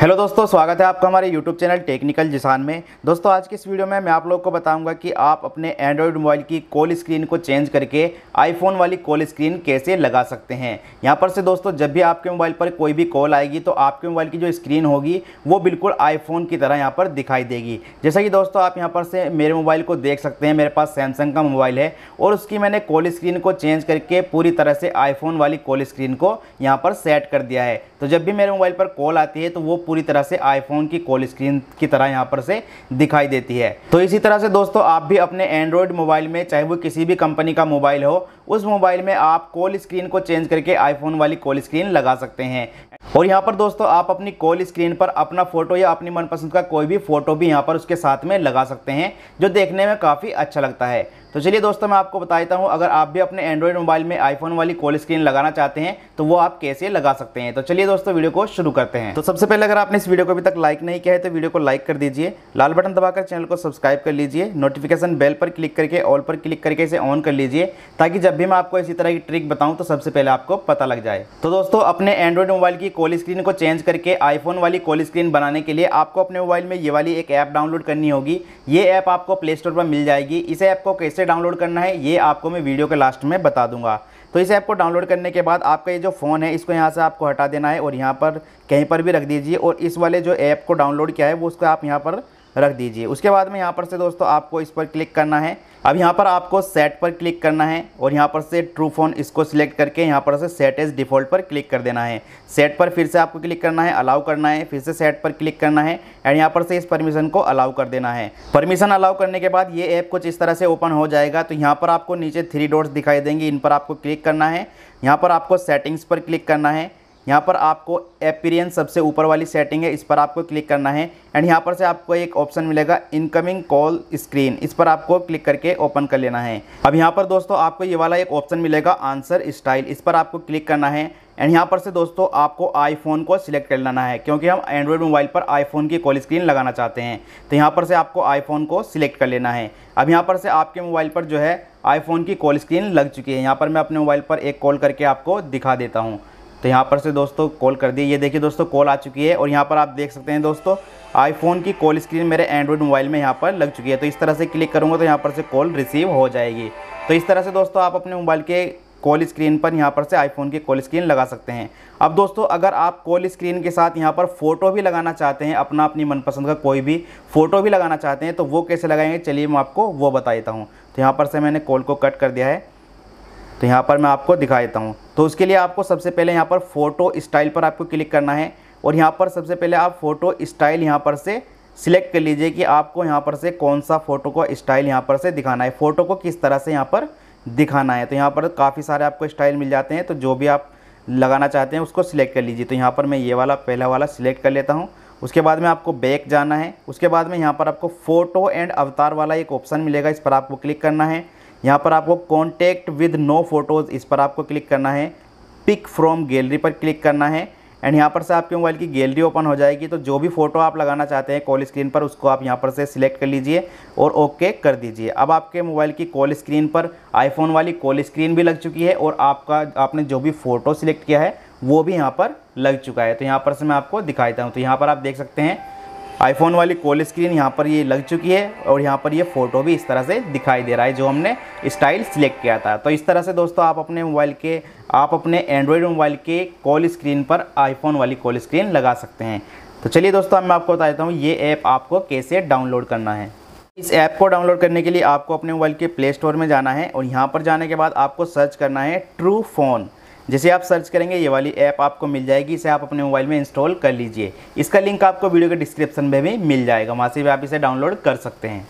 hello दोस्तों स्वागत है आपका हमारे यूट्यूब चैनल टेक्निकल जिसान में दोस्तों आज की इस वीडियो में मैं आप लोग को बताऊंगा कि आप अपने एंड्रॉयड मोबाइल की कॉल स्क्रीन को चेंज करके आईफोन वाली कॉल स्क्रीन कैसे लगा सकते हैं यहां पर से दोस्तों जब भी आपके मोबाइल पर कोई भी कॉल आएगी तो आपके मोबाइल की जो स्क्रीन होगी वो बिल्कुल आईफोन की तरह यहाँ पर दिखाई देगी जैसा कि दोस्तों आप यहाँ पर से मेरे मोबाइल को देख सकते हैं मेरे पास सैमसंग का मोबाइल है और उसकी मैंने कॉल स्क्रीन को चेंज करके पूरी तरह से आईफोन वाली कॉल स्क्रीन को यहाँ पर सेट कर दिया है तो जब भी मेरे मोबाइल पर कॉल आती है तो वो पूरी तरह से आईफोन की कॉल स्क्रीन की तरह यहाँ पर से दिखाई देती है तो इसी तरह से दोस्तों आप भी अपने एंड्रॉयड मोबाइल में चाहे वो किसी भी कंपनी का मोबाइल हो उस मोबाइल में आप कॉल स्क्रीन को चेंज करके आईफोन वाली कॉल स्क्रीन लगा सकते हैं और यहाँ पर दोस्तों आप अपनी कॉल स्क्रीन पर अपना फोटो या अपनी मनपसंद का कोई भी फोटो भी यहाँ पर उसके साथ में लगा सकते हैं जो देखने में काफ़ी अच्छा लगता है तो चलिए दोस्तों मैं आपको बता देता हूँ अगर आप भी अपने एंड्रॉइड मोबाइल में आईफोन वाली कॉल स्क्रीन लगाना चाहते हैं तो वो आप कैसे लगा सकते हैं तो चलिए दोस्तों वीडियो को शुरू करते हैं तो सबसे पहले अगर आपने इस वीडियो को अभी तक लाइक नहीं किया है तो वीडियो को लाइक कर दीजिए लाल बटन दबाकर चैनल को सब्सक्राइब कर लीजिए नोटिफिकेशन बेल पर क्लिक करके ऑल पर क्लिक करके इसे ऑन कर लीजिए ताकि जब भी मैं आपको इसी तरह की ट्रिक बताऊँ तो सबसे पहले आपको पता लग जाए तो दोस्तों अपने एंड्रॉइड मोबाइल की कॉल स्क्रीन को चेंज करके आईफोन वाली कॉल स्क्रीन बनाने के लिए आपको अपने मोबाइल में ये वाली एक ऐप डाउनलोड करनी होगी ये ऐप आपको प्ले स्टोर पर मिल जाएगी इस ऐप को कैसे डाउनलोड करना है ये आपको मैं वीडियो के लास्ट में बता दूंगा तो इस ऐप को डाउनलोड करने के बाद आपका ये जो फ़ोन है इसको यहाँ से आपको हटा देना है और यहाँ पर कहीं पर भी रख दीजिए और इस वाले जो ऐप को डाउनलोड किया है वो उसको आप यहाँ पर रख दीजिए उसके बाद में यहाँ पर से दोस्तों आपको इस पर क्लिक करना है अब यहाँ पर आपको सेट पर क्लिक करना है और यहाँ पर से ट्रू फोन इसको सिलेक्ट करके यहाँ पर से सेट एज डिफ़ॉल्ट पर क्लिक कर देना है सेट पर फिर से आपको क्लिक करना है अलाउ करना है फिर से सेट पर क्लिक करना है एंड यहाँ पर से इस परमिशन को अलाउ कर देना है परमिशन अलाउ करने के बाद ये ऐप कुछ इस तरह से ओपन हो जाएगा तो यहाँ पर आपको नीचे थ्री डोर्स दिखाई देंगे इन पर आपको क्लिक करना है यहाँ पर आपको सेटिंग्स पर क्लिक करना है यहाँ पर आपको अपीरियंस सबसे ऊपर वाली सेटिंग है इस पर आपको क्लिक करना है एंड यहाँ पर से आपको एक ऑप्शन मिलेगा इनकमिंग कॉल स्क्रीन इस पर आपको क्लिक करके ओपन कर लेना है अब यहाँ पर दोस्तों आपको ये वाला एक ऑप्शन मिलेगा आंसर स्टाइल इस पर आपको क्लिक करना है एंड यहाँ पर से दोस्तों आपको आईफोन को सिलेक्ट कर लेना है क्योंकि हम एंड्रॉयड मोबाइल पर आईफोन की कॉल स्क्रीन लगाना चाहते हैं तो यहाँ पर से आपको आईफोन को सिलेक्ट कर लेना है अब यहाँ पर से आपके मोबाइल पर जो है आईफोन की कॉल स्क्रीन लग चुकी है यहाँ पर मैं अपने मोबाइल पर एक कॉल करके आपको दिखा देता हूँ तो यहाँ पर से दोस्तों कॉल कर दिए ये देखिए दोस्तों कॉल आ चुकी है और यहाँ पर आप देख सकते हैं दोस्तों आईफोन की कॉल स्क्रीन मेरे एंड्रॉइड मोबाइल में यहाँ पर लग चुकी है तो इस तरह से क्लिक करूँगा तो यहाँ पर से कॉल रिसीव हो जाएगी तो इस तरह से दोस्तों आप अपने मोबाइल के कॉल स्क्रीन पर यहाँ पर से आईफोन की कॉल स्क्रीन लगा सकते हैं अब दोस्तों अगर आप कॉल स्क्रीन के साथ यहाँ पर फ़ोटो भी लगाना चाहते हैं अपना अपनी मनपसंद का कोई भी फ़ोटो भी लगाना चाहते हैं तो वो कैसे लगाएंगे चलिए मैं आपको वो बता देता हूँ तो यहाँ पर से मैंने कॉल को कट कर दिया है तो यहाँ पर मैं आपको दिखा देता हूँ तो उसके लिए आपको सबसे पहले यहाँ पर फ़ोटो स्टाइल पर आपको क्लिक करना है और यहाँ पर सबसे पहले आप फ़ोटो स्टाइल यहाँ पर से सिलेक्ट कर लीजिए कि आपको यहाँ पर से कौन सा फ़ोटो का स्टाइल यहाँ पर से दिखाना है फ़ोटो को किस तरह से यहाँ पर दिखाना है तो यहाँ पर काफ़ी सारे आपको स्टाइल मिल जाते हैं तो जो भी आप लगाना चाहते हैं उसको सिलेक्ट कर लीजिए तो यहाँ पर मैं ये वाला पहला वाला सिलेक्ट कर लेता हूँ उसके बाद में आपको बैक जाना है उसके बाद में यहाँ पर आपको फ़ोटो एंड अवतार वाला एक ऑप्शन मिलेगा इस पर आपको क्लिक करना है यहाँ पर आपको कॉन्टैक्ट विद नो फोटोज़ इस पर आपको क्लिक करना है पिक फ्रॉम गैलरी पर क्लिक करना है एंड यहाँ पर से आपके मोबाइल की गैलरी ओपन हो जाएगी तो जो भी फ़ोटो आप लगाना चाहते हैं कॉल स्क्रीन पर उसको आप यहाँ पर से सिलेक्ट कर लीजिए और ओके कर दीजिए अब आपके मोबाइल की कॉल स्क्रीन पर आईफोन वाली कॉल स्क्रीन भी लग चुकी है और आपका आपने जो भी फ़ोटो सिलेक्ट किया है वो भी यहाँ पर लग चुका है तो यहाँ पर से मैं आपको दिखाता हूँ तो यहाँ पर आप देख सकते हैं आईफोन वाली कॉल स्क्रीन यहाँ पर ये लग चुकी है और यहाँ पर ये फ़ोटो भी इस तरह से दिखाई दे रहा है जो हमने स्टाइल सिलेक्ट किया था तो इस तरह से दोस्तों आप अपने मोबाइल के आप अपने एंड्रॉयड मोबाइल के कॉल स्क्रीन पर आईफोन वाली कॉल स्क्रीन लगा सकते हैं तो चलिए दोस्तों मैं आपको बता देता हूँ ये ऐप आपको कैसे डाउनलोड करना है इस ऐप को डाउनलोड करने के लिए आपको अपने मोबाइल के प्ले स्टोर में जाना है और यहाँ पर जाने के बाद आपको सर्च करना है ट्रू फ़ोन जैसे आप सर्च करेंगे ये वाली ऐप आपको मिल जाएगी इसे आप अपने मोबाइल में इंस्टॉल कर लीजिए इसका लिंक आपको वीडियो के डिस्क्रिप्शन में भी मिल जाएगा वहाँ से भी आप इसे डाउनलोड कर सकते हैं